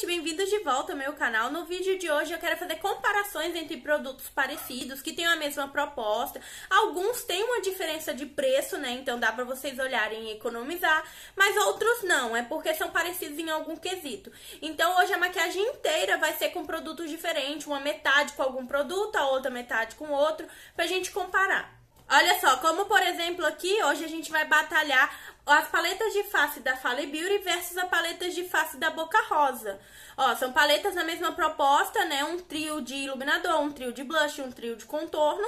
gente, bem-vindos de volta ao meu canal. No vídeo de hoje eu quero fazer comparações entre produtos parecidos, que têm a mesma proposta. Alguns têm uma diferença de preço, né? Então dá pra vocês olharem e economizar, mas outros não, é porque são parecidos em algum quesito. Então hoje a maquiagem inteira vai ser com produtos diferentes, uma metade com algum produto, a outra metade com outro, pra gente comparar. Olha só, como por exemplo aqui, hoje a gente vai batalhar as paletas de face da Fale Beauty versus as paletas de face da Boca Rosa. Ó, são paletas na mesma proposta, né? Um trio de iluminador, um trio de blush, um trio de contorno.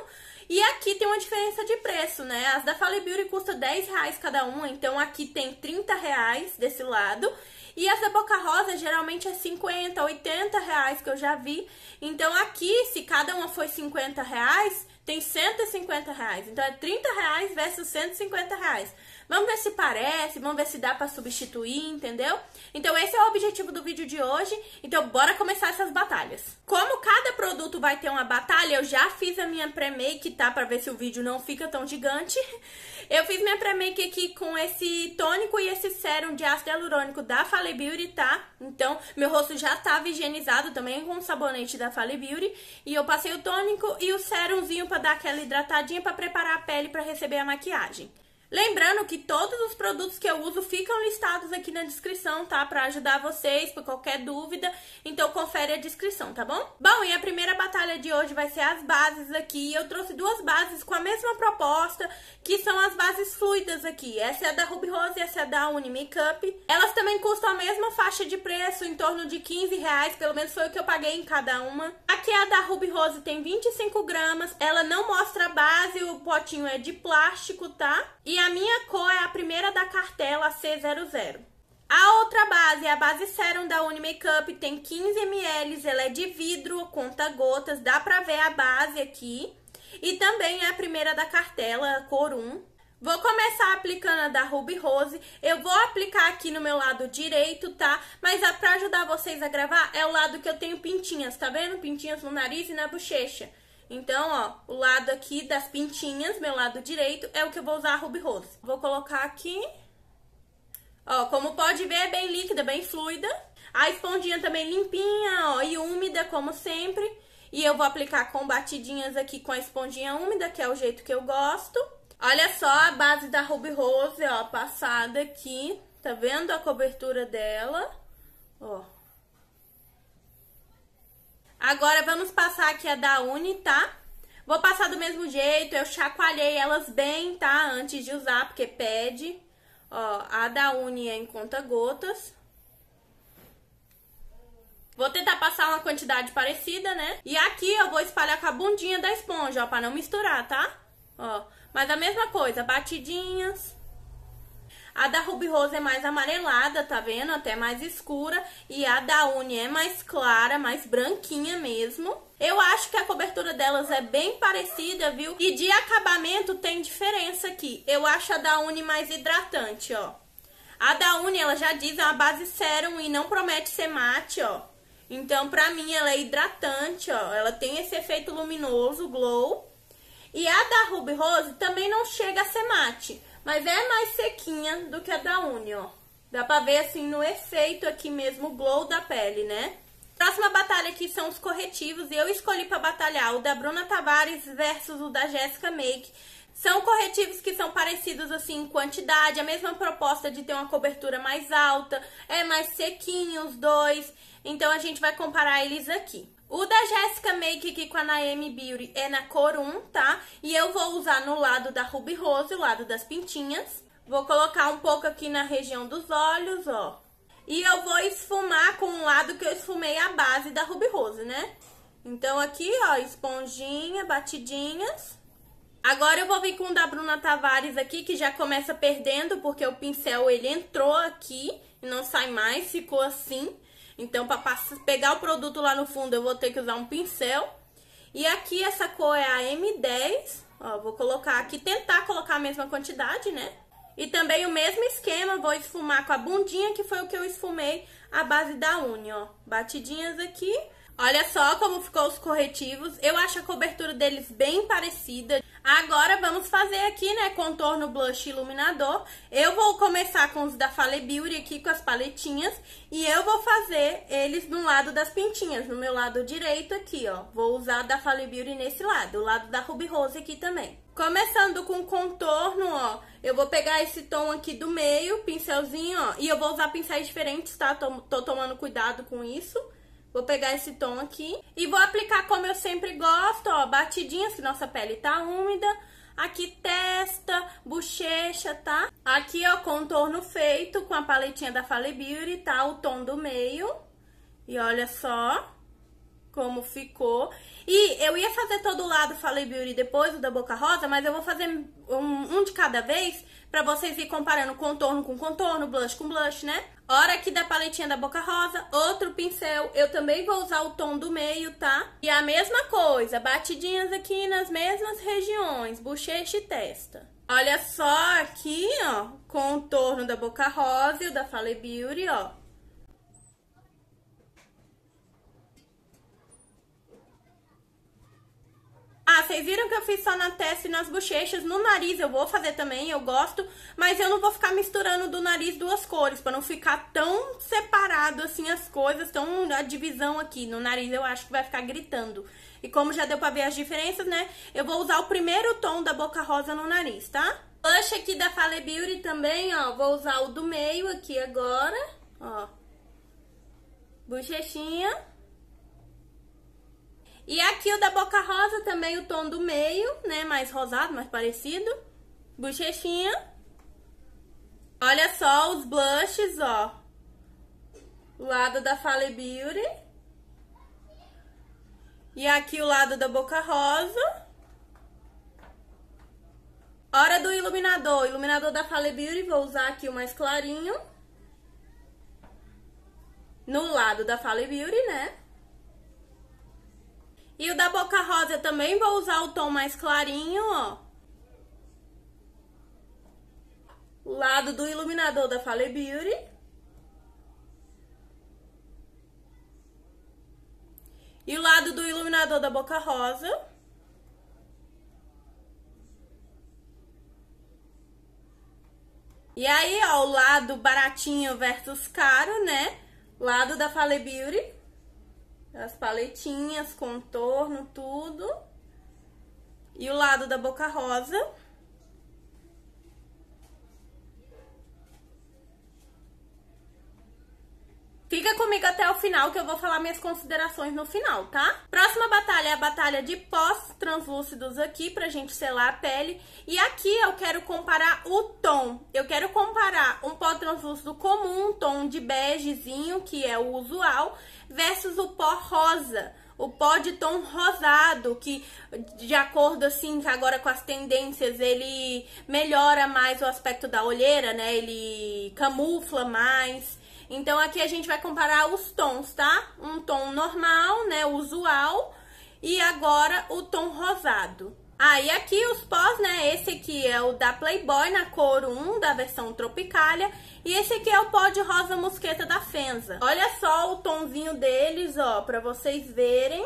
E aqui tem uma diferença de preço, né? As da Fale Beauty custa 10 reais cada uma, então aqui tem 30 reais desse lado. E as da Boca Rosa geralmente é 50, 80 reais que eu já vi. Então aqui, se cada uma foi 50 reais, tem 150 reais. Então é 30 reais versus 150 reais. Vamos ver se parece, vamos ver se dá para substituir, entendeu? Então esse é o objetivo do vídeo de hoje. Então bora começar essas batalhas. Como cada produto vai ter uma batalha, eu já fiz a minha pré-make, tá? Pra ver se o vídeo não fica tão gigante. Eu fiz minha pré-make aqui com esse tônico e esse sérum de ácido hialurônico da Fale Beauty, tá? Então, meu rosto já tava tá higienizado também com o sabonete da Fale Beauty. E eu passei o tônico e o sérumzinho pra dar aquela hidratadinha pra preparar a pele pra receber a maquiagem. Lembrando que todos os produtos que eu uso ficam listados aqui na descrição, tá? Pra ajudar vocês, por qualquer dúvida. Então confere a descrição, tá bom? Bom, e a primeira batalha de hoje vai ser as bases aqui. Eu trouxe duas bases com a mesma proposta, que são as bases fluidas aqui. Essa é a da Ruby Rose e essa é a da Uni Makeup. Elas também custam a mesma faixa de preço, em torno de 15 reais, pelo menos foi o que eu paguei em cada uma. Aqui a da Ruby Rose tem 25 gramas, ela não mostra a base, o potinho é de plástico, tá? E a minha cor é a primeira da cartela C00. A outra base é a base Serum da Unimakeup, tem 15 ml, ela é de vidro, conta gotas, dá pra ver a base aqui. E também é a primeira da cartela, cor 1. Vou começar aplicando a da Ruby Rose. Eu vou aplicar aqui no meu lado direito, tá? Mas é pra ajudar vocês a gravar, é o lado que eu tenho pintinhas, tá vendo? Pintinhas no nariz e na bochecha. Então, ó, o lado aqui das pintinhas, meu lado direito, é o que eu vou usar a Ruby Rose. Vou colocar aqui. Ó, como pode ver, é bem líquida, bem fluida. A esponjinha também limpinha, ó, e úmida, como sempre. E eu vou aplicar com batidinhas aqui com a esponjinha úmida, que é o jeito que eu gosto. Olha só a base da Ruby Rose, ó, passada aqui. Tá vendo a cobertura dela? Ó. Agora vamos passar aqui a da Uni, tá? Vou passar do mesmo jeito, eu chacoalhei elas bem, tá? Antes de usar, porque pede. Ó, a da Uni é em conta gotas. Vou tentar passar uma quantidade parecida, né? E aqui eu vou espalhar com a bundinha da esponja, ó, pra não misturar, tá? Ó, mas a mesma coisa, batidinhas... A da Ruby Rose é mais amarelada, tá vendo? Até mais escura. E a da Uni é mais clara, mais branquinha mesmo. Eu acho que a cobertura delas é bem parecida, viu? E de acabamento tem diferença aqui. Eu acho a da Uni mais hidratante, ó. A da Uni, ela já diz, é uma base serum e não promete ser mate, ó. Então, pra mim, ela é hidratante, ó. Ela tem esse efeito luminoso, glow. E a da Ruby Rose também não chega a ser mate. Mas é mais sequinha do que a da Uni, ó. Dá pra ver, assim, no efeito aqui mesmo, o glow da pele, né? Próxima batalha aqui são os corretivos. E eu escolhi pra batalhar o da Bruna Tavares versus o da Jessica Make. São corretivos que são parecidos assim em quantidade, a mesma proposta de ter uma cobertura mais alta, é mais sequinho os dois. Então a gente vai comparar eles aqui. O da Jéssica Make aqui com a Naomi Beauty é na cor 1, tá? E eu vou usar no lado da Ruby Rose, o lado das pintinhas. Vou colocar um pouco aqui na região dos olhos, ó. E eu vou esfumar com o lado que eu esfumei a base da Ruby Rose, né? Então aqui, ó, esponjinha, batidinhas. Agora eu vou vir com o da Bruna Tavares aqui, que já começa perdendo, porque o pincel, ele entrou aqui e não sai mais, ficou assim. Então, para pegar o produto lá no fundo, eu vou ter que usar um pincel. E aqui essa cor é a M10. Ó, vou colocar aqui, tentar colocar a mesma quantidade, né? E também o mesmo esquema, vou esfumar com a bundinha, que foi o que eu esfumei a base da unha, ó. Batidinhas aqui. Olha só como ficou os corretivos. Eu acho a cobertura deles bem parecida. Agora vamos fazer aqui, né, contorno, blush iluminador. Eu vou começar com os da Fale Beauty aqui, com as paletinhas. E eu vou fazer eles no lado das pintinhas, no meu lado direito aqui, ó. Vou usar da Fale Beauty nesse lado, o lado da Ruby Rose aqui também. Começando com o contorno, ó, eu vou pegar esse tom aqui do meio, pincelzinho, ó. E eu vou usar pincéis diferentes, tá? Tô, tô tomando cuidado com isso. Vou pegar esse tom aqui e vou aplicar como eu sempre gosto, ó, batidinhas, que nossa pele tá úmida. Aqui testa, bochecha, tá? Aqui, ó, contorno feito com a paletinha da Fale Beauty, tá? O tom do meio. E olha só como ficou. E eu ia fazer todo o lado Falei Beauty depois, o da Boca Rosa, mas eu vou fazer um, um de cada vez pra vocês ir comparando contorno com contorno, blush com blush, né? Hora aqui da paletinha da Boca Rosa, outro pincel. Eu também vou usar o tom do meio, tá? E a mesma coisa, batidinhas aqui nas mesmas regiões, bochecha e testa. Olha só aqui, ó, contorno da Boca Rosa e o da Falei Beauty, ó. Ah, vocês viram que eu fiz só na testa e nas bochechas, no nariz eu vou fazer também, eu gosto, mas eu não vou ficar misturando do nariz duas cores, para não ficar tão separado assim as coisas, tão a divisão aqui no nariz, eu acho que vai ficar gritando. E como já deu pra ver as diferenças, né, eu vou usar o primeiro tom da boca rosa no nariz, tá? Blush aqui da Fale Beauty também, ó, vou usar o do meio aqui agora, ó, bochechinha. E aqui o da boca rosa também, o tom do meio, né? Mais rosado, mais parecido. Bochechinha. Olha só os blushes, ó. O lado da Fale Beauty. E aqui o lado da boca rosa. Hora do iluminador. Iluminador da Fale Beauty, vou usar aqui o mais clarinho. No lado da Fale Beauty, né? E o da boca rosa também vou usar o tom mais clarinho, ó. O lado do iluminador da Fale Beauty. E o lado do iluminador da boca rosa. E aí, ó, o lado baratinho versus caro, né? Lado da Fale Beauty. As paletinhas, contorno, tudo. E o lado da boca rosa. Fica comigo até o final que eu vou falar minhas considerações no final, tá? Próxima batalha é a batalha de pós-translúcidos aqui, pra gente selar a pele. E aqui eu quero comparar o tom. Eu quero comparar um pó translúcido comum, um tom de begezinho, que é o usual, versus o pó rosa o pó de tom rosado, que de acordo assim, agora com as tendências, ele melhora mais o aspecto da olheira, né? Ele camufla mais, então, aqui a gente vai comparar os tons, tá? Um tom normal, né, usual, e agora o tom rosado. Aí ah, aqui os pós, né, esse aqui é o da Playboy na cor 1 da versão tropicalia e esse aqui é o pó de rosa mosqueta da Fenza. Olha só o tonzinho deles, ó, pra vocês verem.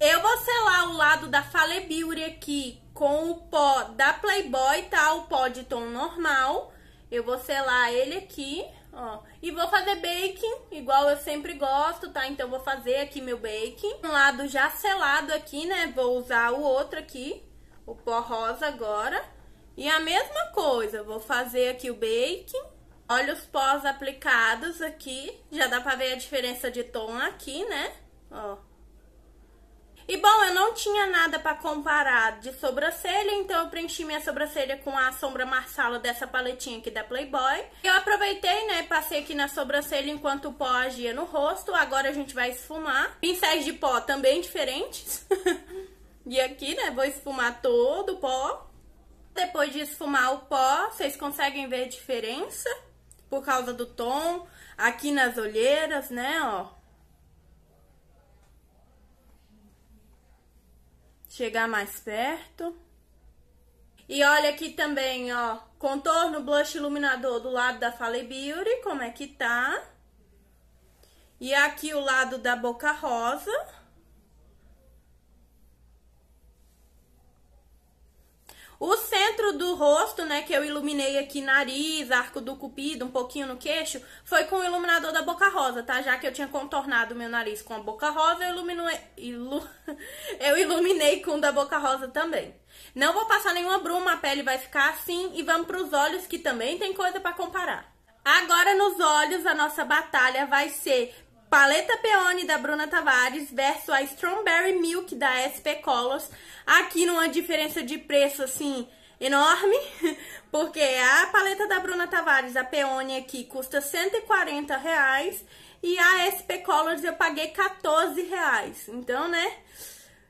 Eu vou selar o lado da Fale Beauty aqui com o pó da Playboy, tá? O pó de tom normal. Eu vou selar ele aqui. Ó, e vou fazer baking, igual eu sempre gosto, tá? Então vou fazer aqui meu baking. Um lado já selado aqui, né? Vou usar o outro aqui, o pó rosa agora. E a mesma coisa, vou fazer aqui o baking. Olha os pós aplicados aqui. Já dá pra ver a diferença de tom aqui, né? Ó. E bom, eu não tinha nada para comparar de sobrancelha, então eu preenchi minha sobrancelha com a sombra Marsala dessa paletinha aqui da Playboy. Eu aproveitei, né, passei aqui na sobrancelha enquanto o pó agia no rosto, agora a gente vai esfumar. Pincéis de pó também diferentes. e aqui, né, vou esfumar todo o pó. Depois de esfumar o pó, vocês conseguem ver a diferença por causa do tom aqui nas olheiras, né, ó. chegar mais perto. E olha aqui também, ó, contorno blush iluminador do lado da Fale Beauty, como é que tá. E aqui o lado da Boca Rosa. O centro do rosto, né, que eu iluminei aqui nariz, arco do cupido, um pouquinho no queixo, foi com o iluminador da boca rosa, tá? Já que eu tinha contornado meu nariz com a boca rosa, eu iluminei, ilu... eu iluminei com o da boca rosa também. Não vou passar nenhuma bruma, a pele vai ficar assim e vamos para os olhos que também tem coisa para comparar. Agora nos olhos a nossa batalha vai ser Paleta Peony da Bruna Tavares versus a Strawberry Milk da SP Colors. Aqui numa diferença de preço, assim, enorme, porque é a paleta da Bruna Tavares, a Peony aqui, custa 140 reais e a SP Colors eu paguei 14 reais. Então, né...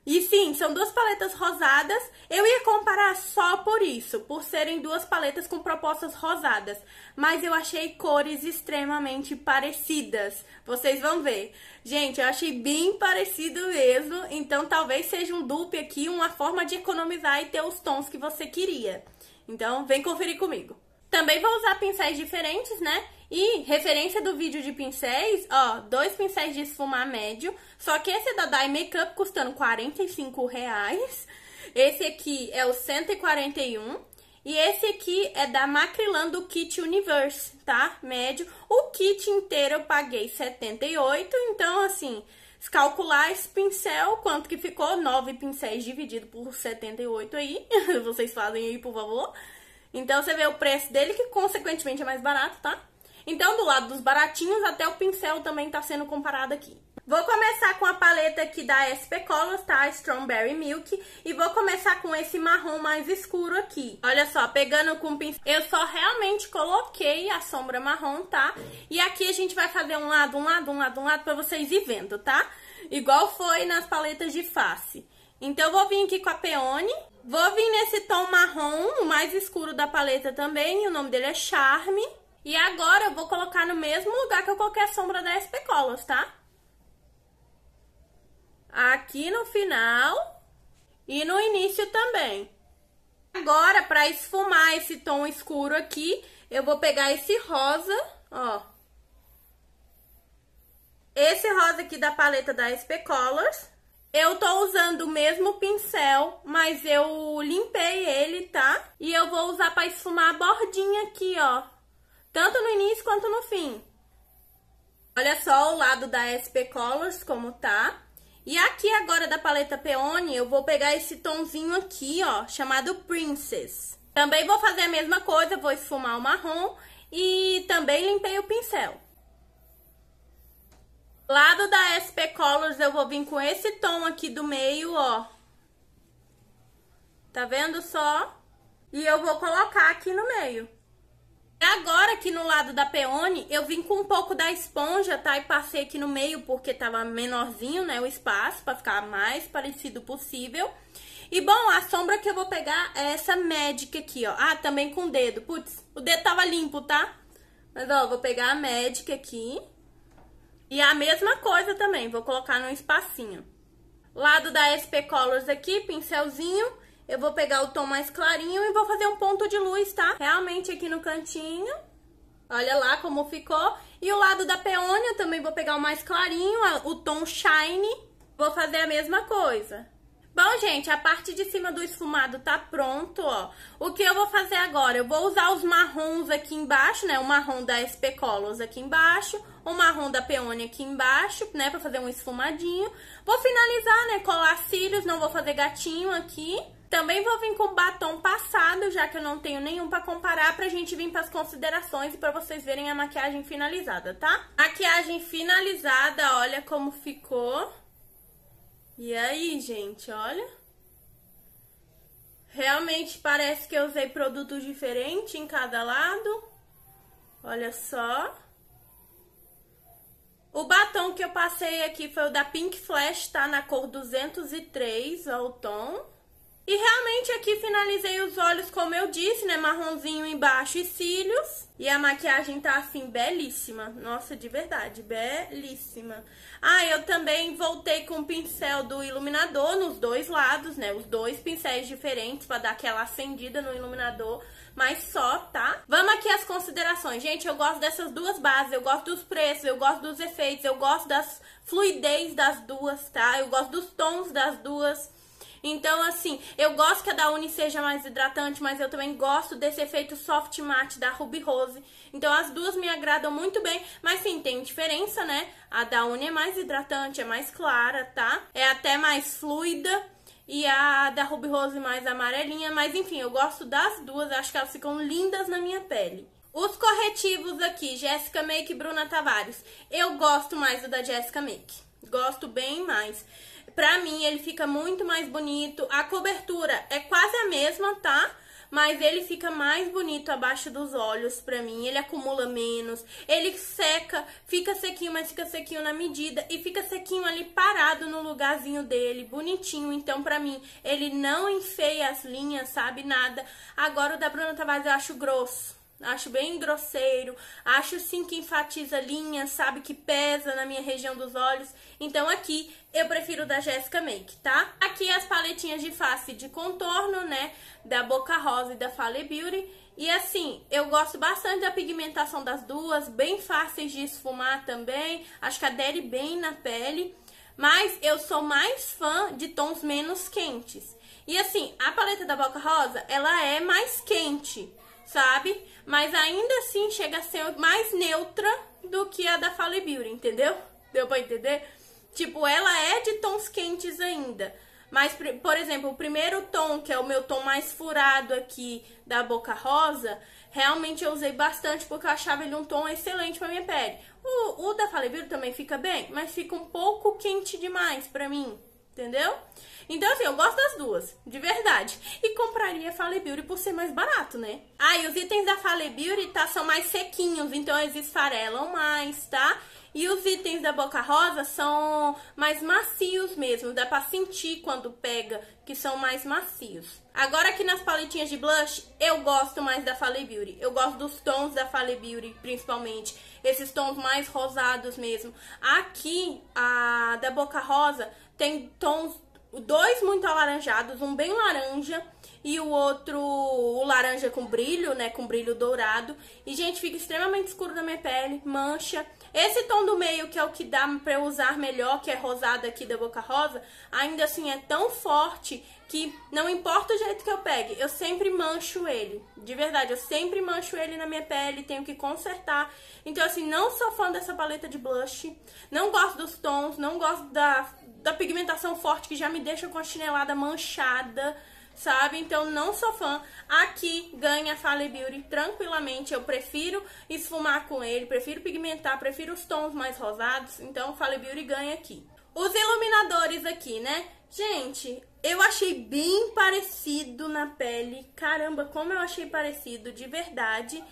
E sim, são duas paletas rosadas. Eu ia comparar só por isso, por serem duas paletas com propostas rosadas. Mas eu achei cores extremamente parecidas. Vocês vão ver. Gente, eu achei bem parecido mesmo. Então talvez seja um dupe aqui, uma forma de economizar e ter os tons que você queria. Então vem conferir comigo. Também vou usar pincéis diferentes, né? E referência do vídeo de pincéis, ó, dois pincéis de esfumar médio. Só que esse é da Dye Makeup custando 45 reais. Esse aqui é o 141. E esse aqui é da Macrilan do Kit Universe, tá? Médio. O kit inteiro eu paguei 78, então assim, se calcular esse pincel, quanto que ficou? 9 pincéis dividido por 78 aí. Vocês fazem aí, por favor. Então você vê o preço dele, que consequentemente é mais barato, tá? Então, do lado dos baratinhos, até o pincel também tá sendo comparado aqui. Vou começar com a paleta aqui da SP Colors, tá? Strawberry Milk. E vou começar com esse marrom mais escuro aqui. Olha só, pegando com o pincel... Eu só realmente coloquei a sombra marrom, tá? E aqui a gente vai fazer um lado, um lado, um lado, um lado pra vocês ir vendo, tá? Igual foi nas paletas de face. Então, eu vou vir aqui com a Peony. Vou vir marrom, o mais escuro da paleta também, o nome dele é Charme. E agora eu vou colocar no mesmo lugar que eu coloquei a sombra da SP Colors, tá? Aqui no final e no início também. Agora, para esfumar esse tom escuro aqui, eu vou pegar esse rosa, ó. Esse rosa aqui da paleta da SP Colors. Eu tô usando o mesmo pincel, mas eu limpei ele, tá? E eu vou usar pra esfumar a bordinha aqui, ó. Tanto no início quanto no fim. Olha só o lado da SP Colors como tá. E aqui agora da paleta Peony, eu vou pegar esse tonzinho aqui, ó, chamado Princess. Também vou fazer a mesma coisa, vou esfumar o marrom e também limpei o pincel. Lado da SP Colors, eu vou vir com esse tom aqui do meio, ó. Tá vendo só? E eu vou colocar aqui no meio. Agora aqui no lado da peone, eu vim com um pouco da esponja, tá? E passei aqui no meio porque tava menorzinho, né, o espaço, pra ficar mais parecido possível. E, bom, a sombra que eu vou pegar é essa Magic aqui, ó. Ah, também com o dedo. Putz, o dedo tava limpo, tá? Mas, ó, vou pegar a Magic aqui. E a mesma coisa também, vou colocar num espacinho. Lado da SP Colors aqui, pincelzinho, eu vou pegar o tom mais clarinho e vou fazer um ponto de luz, tá? Realmente aqui no cantinho. Olha lá como ficou. E o lado da peônia eu também vou pegar o mais clarinho, o tom shine. Vou fazer a mesma coisa. Bom, gente, a parte de cima do esfumado tá pronto, ó. O que eu vou fazer agora? Eu vou usar os marrons aqui embaixo, né? O marrom da SP Colors aqui embaixo o marrom da peônia aqui embaixo, né, pra fazer um esfumadinho. Vou finalizar, né, colar cílios, não vou fazer gatinho aqui. Também vou vir com batom passado, já que eu não tenho nenhum pra comparar, pra gente vir pras considerações e pra vocês verem a maquiagem finalizada, tá? Maquiagem finalizada, olha como ficou. E aí, gente, olha. Realmente parece que eu usei produto diferente em cada lado. Olha só. O batom que eu passei aqui foi o da Pink Flash, tá? Na cor 203, ó o tom. E realmente aqui finalizei os olhos, como eu disse, né? Marronzinho embaixo e cílios. E a maquiagem tá assim, belíssima. Nossa, de verdade, belíssima. Ah, eu também voltei com o pincel do iluminador nos dois lados, né? Os dois pincéis diferentes pra dar aquela acendida no iluminador mas só, tá? Vamos aqui às considerações. Gente, eu gosto dessas duas bases, eu gosto dos preços, eu gosto dos efeitos, eu gosto das fluidez das duas, tá? Eu gosto dos tons das duas. Então, assim, eu gosto que a da Uni seja mais hidratante, mas eu também gosto desse efeito soft matte da Ruby Rose. Então, as duas me agradam muito bem, mas sim, tem diferença, né? A da Uni é mais hidratante, é mais clara, tá? É até mais fluida e a da Ruby Rose mais amarelinha, mas enfim, eu gosto das duas, acho que elas ficam lindas na minha pele. Os corretivos aqui, Jéssica Make e Bruna Tavares. Eu gosto mais do da Jéssica Make. Gosto bem mais. Pra mim, ele fica muito mais bonito. A cobertura é quase a mesma, tá? mas ele fica mais bonito abaixo dos olhos pra mim, ele acumula menos, ele seca, fica sequinho, mas fica sequinho na medida e fica sequinho ali parado no lugarzinho dele, bonitinho, então pra mim ele não enfeia as linhas, sabe, nada. Agora o da Bruna Tavares eu acho grosso acho bem grosseiro, acho sim que enfatiza linhas, sabe, que pesa na minha região dos olhos. Então aqui eu prefiro da Jessica Make, tá? Aqui as paletinhas de face de contorno, né, da Boca Rosa e da Fale Beauty. E assim, eu gosto bastante da pigmentação das duas, bem fáceis de esfumar também, acho que adere bem na pele. Mas eu sou mais fã de tons menos quentes. E assim, a paleta da Boca Rosa, ela é mais quente, sabe? Mas ainda assim chega a ser mais neutra do que a da Fale Beauty, entendeu? Deu pra entender? Tipo, ela é de tons quentes ainda. Mas, por exemplo, o primeiro tom, que é o meu tom mais furado aqui da boca rosa, realmente eu usei bastante porque eu achava ele um tom excelente pra minha pele. O, o da Fale Beauty também fica bem, mas fica um pouco quente demais pra mim, entendeu? Entendeu? Então, assim, eu gosto das duas, de verdade. E compraria a Fale Beauty por ser mais barato, né? Ah, e os itens da Fale Beauty, tá, são mais sequinhos, então eles esfarelam mais, tá? E os itens da Boca Rosa são mais macios mesmo, dá pra sentir quando pega que são mais macios. Agora aqui nas paletinhas de blush, eu gosto mais da Fale Beauty. Eu gosto dos tons da Fale Beauty, principalmente. Esses tons mais rosados mesmo. Aqui, a da Boca Rosa, tem tons dois muito alaranjados, um bem laranja e o outro o laranja com brilho, né, com brilho dourado. E, gente, fica extremamente escuro na minha pele, mancha. Esse tom do meio, que é o que dá pra eu usar melhor, que é rosado aqui da Boca Rosa, ainda assim é tão forte que não importa o jeito que eu pegue, eu sempre mancho ele. De verdade, eu sempre mancho ele na minha pele, tenho que consertar. Então, assim, não sou fã dessa paleta de blush, não gosto dos tons, não gosto da, da pigmentação forte que já me deixa com a chinelada manchada, sabe? Então não sou fã. Aqui ganha Fale Beauty tranquilamente. Eu prefiro esfumar com ele, prefiro pigmentar, prefiro os tons mais rosados. Então Fale Beauty ganha aqui. Os iluminadores aqui, né? Gente, eu achei bem parecido na pele. Caramba, como eu achei parecido, de verdade.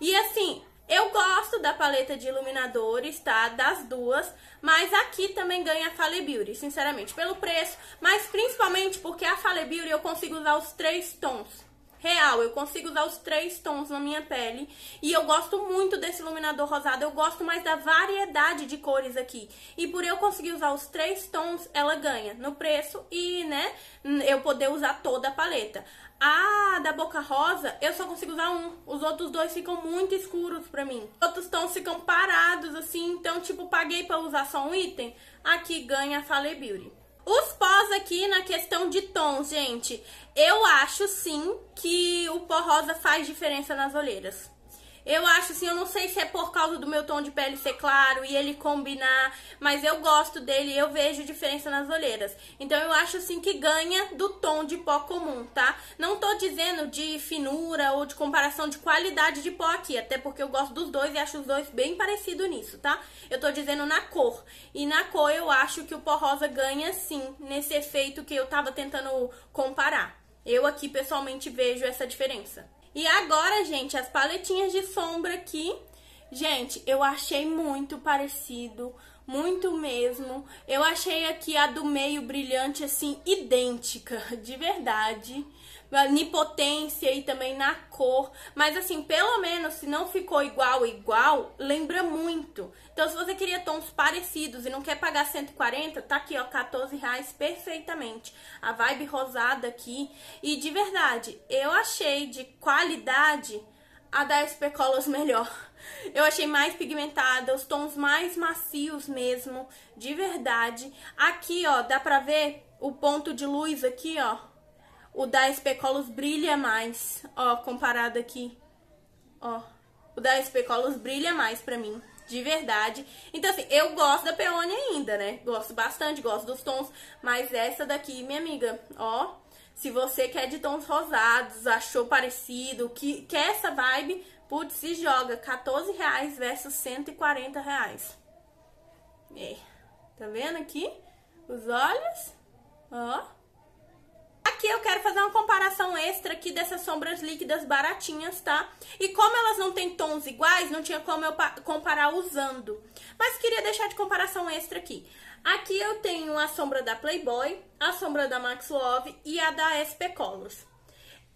E assim, eu gosto da paleta de iluminadores, tá? Das duas, mas aqui também ganha a Fale Beauty, sinceramente, pelo preço, mas principalmente porque a Fale Beauty eu consigo usar os três tons. Real, eu consigo usar os três tons na minha pele. E eu gosto muito desse iluminador rosado. Eu gosto mais da variedade de cores aqui. E por eu conseguir usar os três tons, ela ganha no preço e, né, eu poder usar toda a paleta. Ah, da boca rosa, eu só consigo usar um. Os outros dois ficam muito escuros pra mim. Outros tons ficam parados, assim. Então, tipo, paguei pra usar só um item. Aqui ganha a Fale Beauty. Os pós aqui na questão de tons, gente. Eu acho, sim, que o pó rosa faz diferença nas olheiras. Eu acho assim, eu não sei se é por causa do meu tom de pele ser claro e ele combinar, mas eu gosto dele e eu vejo diferença nas olheiras. Então eu acho assim que ganha do tom de pó comum, tá? Não tô dizendo de finura ou de comparação de qualidade de pó aqui, até porque eu gosto dos dois e acho os dois bem parecidos nisso, tá? Eu tô dizendo na cor. E na cor eu acho que o pó rosa ganha sim nesse efeito que eu tava tentando comparar. Eu aqui pessoalmente vejo essa diferença. E agora, gente, as paletinhas de sombra aqui. Gente, eu achei muito parecido, muito mesmo. Eu achei aqui a do meio brilhante, assim, idêntica, de verdade nipotência e também na cor. Mas assim, pelo menos se não ficou igual igual, lembra muito. Então se você queria tons parecidos e não quer pagar 140, tá aqui ó, 14 reais perfeitamente. A vibe rosada aqui. E de verdade, eu achei de qualidade a da SP Colors melhor. Eu achei mais pigmentada, os tons mais macios mesmo, de verdade. Aqui, ó, dá pra ver o ponto de luz aqui, ó, o da SP Colors brilha mais, ó, comparado aqui, ó. O da SP Colors brilha mais pra mim, de verdade. Então, assim, eu gosto da Peônia ainda, né? Gosto bastante, gosto dos tons, mas essa daqui, minha amiga, ó. Se você quer de tons rosados, achou parecido, que, quer essa vibe, putz, se joga. 14 reais versus 140 reais. É. Tá vendo aqui? Os olhos, ó. Aqui eu quero fazer uma comparação extra aqui dessas sombras líquidas baratinhas, tá? E como elas não têm tons iguais, não tinha como eu comparar usando. Mas queria deixar de comparação extra aqui. Aqui eu tenho a sombra da Playboy, a sombra da Max Love e a da SP Colors.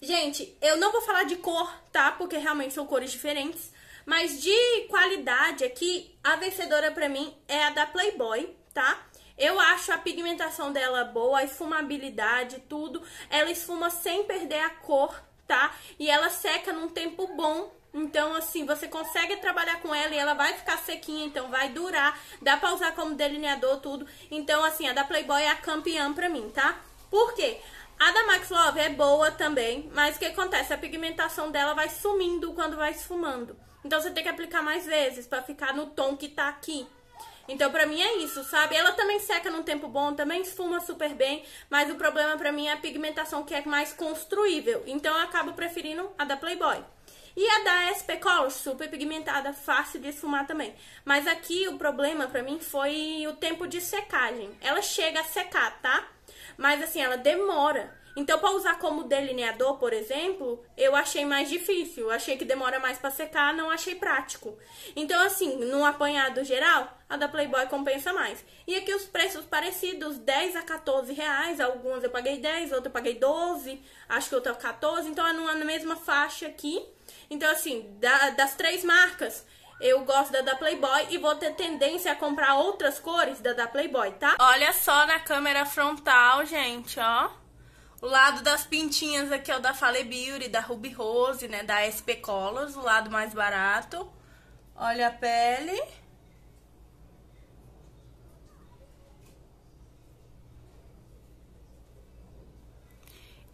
Gente, eu não vou falar de cor, tá? Porque realmente são cores diferentes. Mas de qualidade aqui, a vencedora pra mim é a da Playboy, tá? Eu acho a pigmentação dela boa, a esfumabilidade, tudo. Ela esfuma sem perder a cor, tá? E ela seca num tempo bom. Então, assim, você consegue trabalhar com ela e ela vai ficar sequinha, então vai durar. Dá pra usar como delineador, tudo. Então, assim, a da Playboy é a campeã pra mim, tá? Por quê? A da Max Love é boa também, mas o que acontece? A pigmentação dela vai sumindo quando vai esfumando. Então você tem que aplicar mais vezes para ficar no tom que tá aqui. Então, pra mim é isso, sabe? Ela também seca num tempo bom, também esfuma super bem, mas o problema pra mim é a pigmentação que é mais construível. Então, eu acabo preferindo a da Playboy. E a da SP Color, super pigmentada, fácil de esfumar também. Mas aqui o problema pra mim foi o tempo de secagem. Ela chega a secar, tá? Mas assim, ela demora. Então, para usar como delineador, por exemplo, eu achei mais difícil, achei que demora mais para secar, não achei prático. Então, assim, num apanhado geral, a da Playboy compensa mais. E aqui os preços parecidos, 10 a 14 reais, algumas eu paguei 10, outras eu paguei 12, acho que outra é 14, então é numa mesma faixa aqui. Então, assim, da, das três marcas, eu gosto da da Playboy e vou ter tendência a comprar outras cores da da Playboy, tá? Olha só na câmera frontal, gente, ó. O lado das pintinhas aqui é o da Fale Beauty, da Ruby Rose, né? Da SP Colors, o lado mais barato. Olha a pele.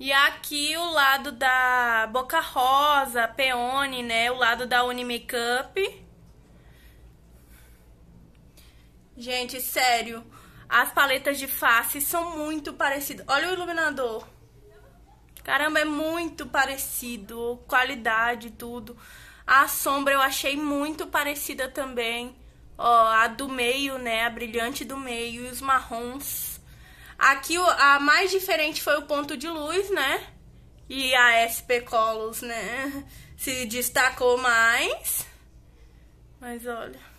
E aqui o lado da Boca Rosa, Peone, né? O lado da Unimakeup. Gente, sério. As paletas de face são muito parecidas. Olha o iluminador. Caramba, é muito parecido, qualidade, tudo. A sombra eu achei muito parecida também. Ó, a do meio, né? A brilhante do meio e os marrons. Aqui a mais diferente foi o ponto de luz, né? E a SP Colors, né? Se destacou mais. Mas olha.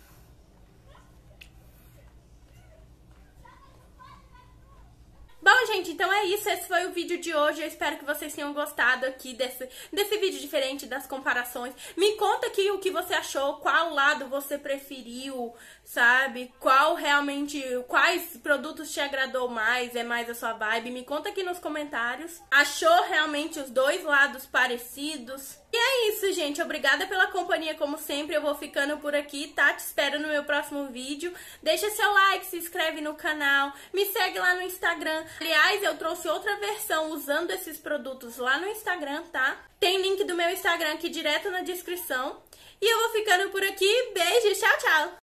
Então é isso, esse foi o vídeo de hoje. Eu espero que vocês tenham gostado aqui desse, desse vídeo diferente, das comparações. Me conta aqui o que você achou, qual lado você preferiu, sabe? Qual realmente, quais produtos te agradou mais, é mais a sua vibe. Me conta aqui nos comentários. Achou realmente os dois lados parecidos? E é isso, gente. Obrigada pela companhia, como sempre. Eu vou ficando por aqui, tá? Te espero no meu próximo vídeo. Deixa seu like, se inscreve no canal, me segue lá no Instagram. Aliás, eu trouxe outra versão usando esses produtos lá no Instagram, tá? Tem link do meu Instagram aqui direto na descrição. E eu vou ficando por aqui. Beijo, tchau, tchau!